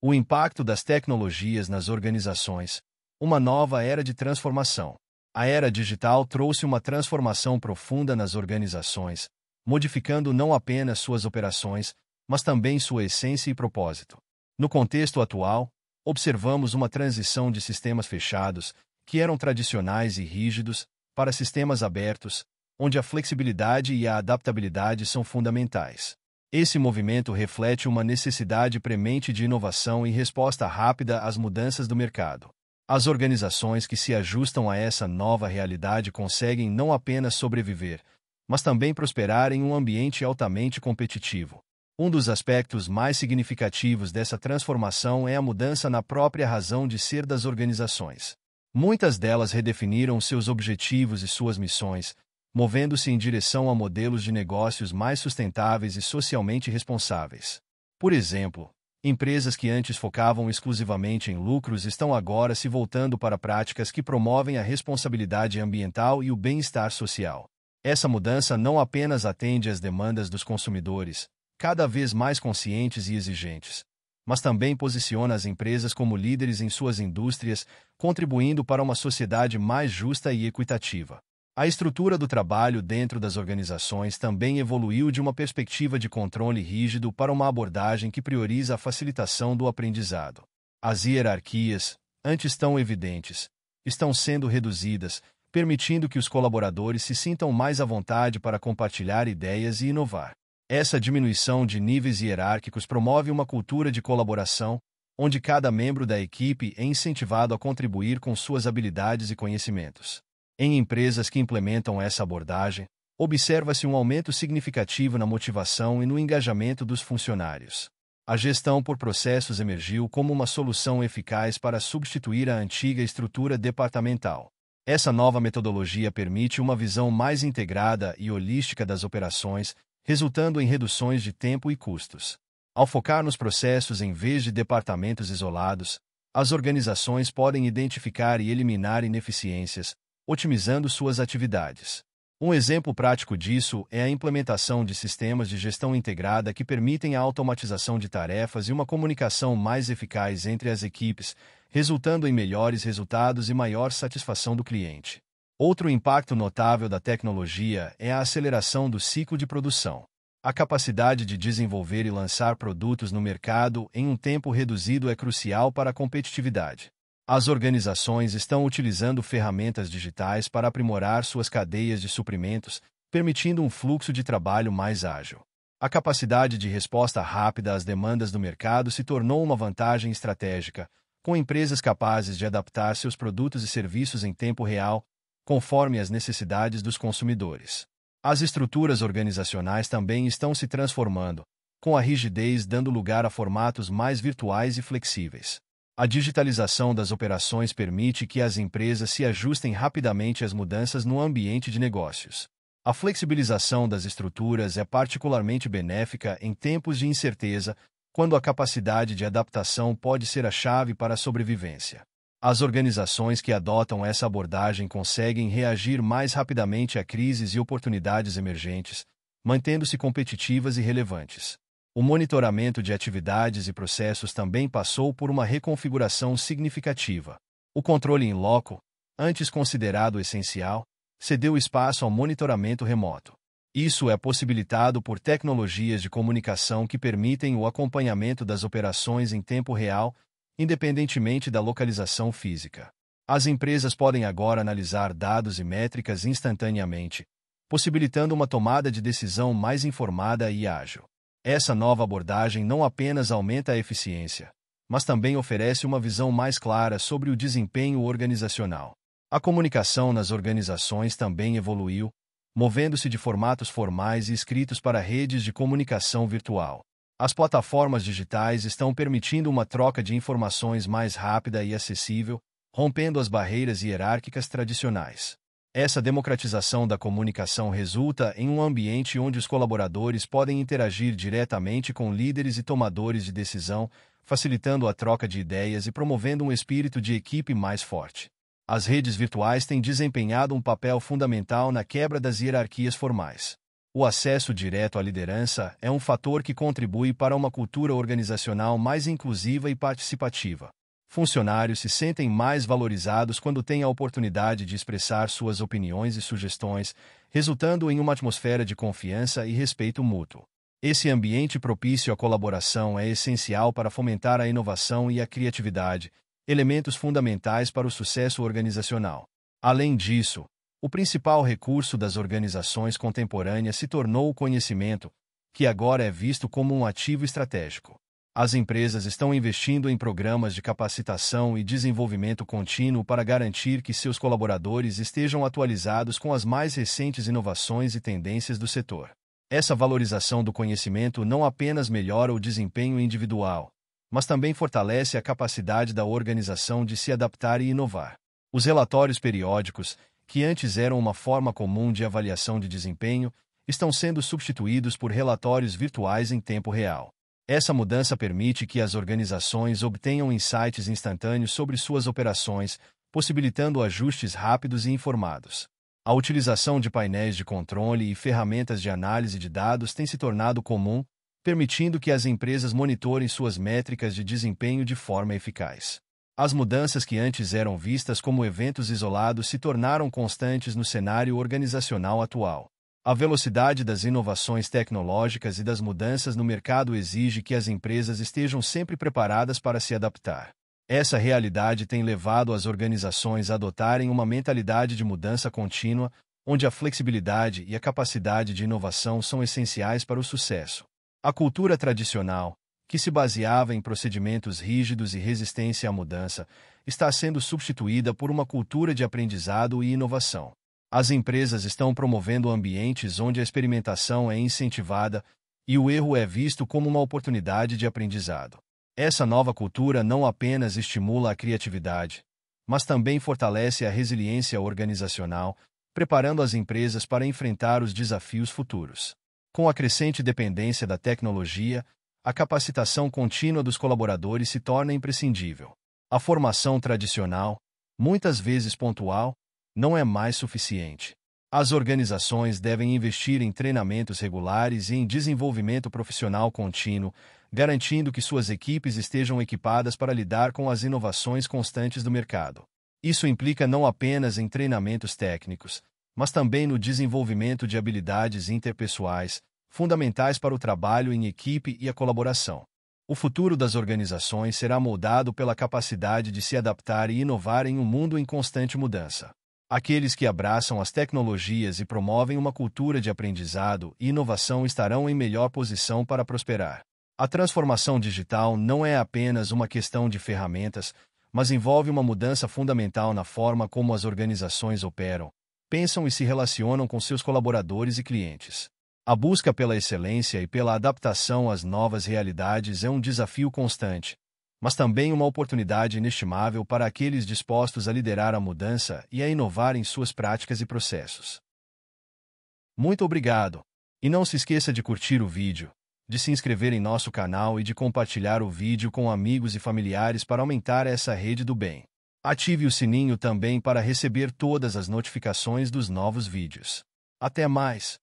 o impacto das tecnologias nas organizações, uma nova era de transformação. A era digital trouxe uma transformação profunda nas organizações, modificando não apenas suas operações, mas também sua essência e propósito. No contexto atual, observamos uma transição de sistemas fechados, que eram tradicionais e rígidos, para sistemas abertos, onde a flexibilidade e a adaptabilidade são fundamentais. Esse movimento reflete uma necessidade premente de inovação e resposta rápida às mudanças do mercado. As organizações que se ajustam a essa nova realidade conseguem não apenas sobreviver, mas também prosperar em um ambiente altamente competitivo. Um dos aspectos mais significativos dessa transformação é a mudança na própria razão de ser das organizações. Muitas delas redefiniram seus objetivos e suas missões, movendo-se em direção a modelos de negócios mais sustentáveis e socialmente responsáveis. Por exemplo, empresas que antes focavam exclusivamente em lucros estão agora se voltando para práticas que promovem a responsabilidade ambiental e o bem-estar social. Essa mudança não apenas atende às demandas dos consumidores, cada vez mais conscientes e exigentes, mas também posiciona as empresas como líderes em suas indústrias, contribuindo para uma sociedade mais justa e equitativa. A estrutura do trabalho dentro das organizações também evoluiu de uma perspectiva de controle rígido para uma abordagem que prioriza a facilitação do aprendizado. As hierarquias, antes tão evidentes, estão sendo reduzidas, permitindo que os colaboradores se sintam mais à vontade para compartilhar ideias e inovar. Essa diminuição de níveis hierárquicos promove uma cultura de colaboração, onde cada membro da equipe é incentivado a contribuir com suas habilidades e conhecimentos. Em empresas que implementam essa abordagem, observa-se um aumento significativo na motivação e no engajamento dos funcionários. A gestão por processos emergiu como uma solução eficaz para substituir a antiga estrutura departamental. Essa nova metodologia permite uma visão mais integrada e holística das operações, resultando em reduções de tempo e custos. Ao focar nos processos em vez de departamentos isolados, as organizações podem identificar e eliminar ineficiências, otimizando suas atividades. Um exemplo prático disso é a implementação de sistemas de gestão integrada que permitem a automatização de tarefas e uma comunicação mais eficaz entre as equipes, resultando em melhores resultados e maior satisfação do cliente. Outro impacto notável da tecnologia é a aceleração do ciclo de produção. A capacidade de desenvolver e lançar produtos no mercado em um tempo reduzido é crucial para a competitividade. As organizações estão utilizando ferramentas digitais para aprimorar suas cadeias de suprimentos, permitindo um fluxo de trabalho mais ágil. A capacidade de resposta rápida às demandas do mercado se tornou uma vantagem estratégica, com empresas capazes de adaptar seus produtos e serviços em tempo real, conforme as necessidades dos consumidores. As estruturas organizacionais também estão se transformando, com a rigidez dando lugar a formatos mais virtuais e flexíveis. A digitalização das operações permite que as empresas se ajustem rapidamente às mudanças no ambiente de negócios. A flexibilização das estruturas é particularmente benéfica em tempos de incerteza, quando a capacidade de adaptação pode ser a chave para a sobrevivência. As organizações que adotam essa abordagem conseguem reagir mais rapidamente a crises e oportunidades emergentes, mantendo-se competitivas e relevantes. O monitoramento de atividades e processos também passou por uma reconfiguração significativa. O controle em loco, antes considerado essencial, cedeu espaço ao monitoramento remoto. Isso é possibilitado por tecnologias de comunicação que permitem o acompanhamento das operações em tempo real, independentemente da localização física. As empresas podem agora analisar dados e métricas instantaneamente, possibilitando uma tomada de decisão mais informada e ágil. Essa nova abordagem não apenas aumenta a eficiência, mas também oferece uma visão mais clara sobre o desempenho organizacional. A comunicação nas organizações também evoluiu, movendo-se de formatos formais e escritos para redes de comunicação virtual. As plataformas digitais estão permitindo uma troca de informações mais rápida e acessível, rompendo as barreiras hierárquicas tradicionais. Essa democratização da comunicação resulta em um ambiente onde os colaboradores podem interagir diretamente com líderes e tomadores de decisão, facilitando a troca de ideias e promovendo um espírito de equipe mais forte. As redes virtuais têm desempenhado um papel fundamental na quebra das hierarquias formais. O acesso direto à liderança é um fator que contribui para uma cultura organizacional mais inclusiva e participativa funcionários se sentem mais valorizados quando têm a oportunidade de expressar suas opiniões e sugestões, resultando em uma atmosfera de confiança e respeito mútuo. Esse ambiente propício à colaboração é essencial para fomentar a inovação e a criatividade, elementos fundamentais para o sucesso organizacional. Além disso, o principal recurso das organizações contemporâneas se tornou o conhecimento, que agora é visto como um ativo estratégico. As empresas estão investindo em programas de capacitação e desenvolvimento contínuo para garantir que seus colaboradores estejam atualizados com as mais recentes inovações e tendências do setor. Essa valorização do conhecimento não apenas melhora o desempenho individual, mas também fortalece a capacidade da organização de se adaptar e inovar. Os relatórios periódicos, que antes eram uma forma comum de avaliação de desempenho, estão sendo substituídos por relatórios virtuais em tempo real. Essa mudança permite que as organizações obtenham insights instantâneos sobre suas operações, possibilitando ajustes rápidos e informados. A utilização de painéis de controle e ferramentas de análise de dados tem se tornado comum, permitindo que as empresas monitorem suas métricas de desempenho de forma eficaz. As mudanças que antes eram vistas como eventos isolados se tornaram constantes no cenário organizacional atual. A velocidade das inovações tecnológicas e das mudanças no mercado exige que as empresas estejam sempre preparadas para se adaptar. Essa realidade tem levado as organizações a adotarem uma mentalidade de mudança contínua, onde a flexibilidade e a capacidade de inovação são essenciais para o sucesso. A cultura tradicional, que se baseava em procedimentos rígidos e resistência à mudança, está sendo substituída por uma cultura de aprendizado e inovação. As empresas estão promovendo ambientes onde a experimentação é incentivada e o erro é visto como uma oportunidade de aprendizado. Essa nova cultura não apenas estimula a criatividade, mas também fortalece a resiliência organizacional, preparando as empresas para enfrentar os desafios futuros. Com a crescente dependência da tecnologia, a capacitação contínua dos colaboradores se torna imprescindível. A formação tradicional, muitas vezes pontual, não é mais suficiente. As organizações devem investir em treinamentos regulares e em desenvolvimento profissional contínuo, garantindo que suas equipes estejam equipadas para lidar com as inovações constantes do mercado. Isso implica não apenas em treinamentos técnicos, mas também no desenvolvimento de habilidades interpessoais, fundamentais para o trabalho em equipe e a colaboração. O futuro das organizações será moldado pela capacidade de se adaptar e inovar em um mundo em constante mudança. Aqueles que abraçam as tecnologias e promovem uma cultura de aprendizado e inovação estarão em melhor posição para prosperar. A transformação digital não é apenas uma questão de ferramentas, mas envolve uma mudança fundamental na forma como as organizações operam, pensam e se relacionam com seus colaboradores e clientes. A busca pela excelência e pela adaptação às novas realidades é um desafio constante, mas também uma oportunidade inestimável para aqueles dispostos a liderar a mudança e a inovar em suas práticas e processos. Muito obrigado! E não se esqueça de curtir o vídeo, de se inscrever em nosso canal e de compartilhar o vídeo com amigos e familiares para aumentar essa rede do bem. Ative o sininho também para receber todas as notificações dos novos vídeos. Até mais!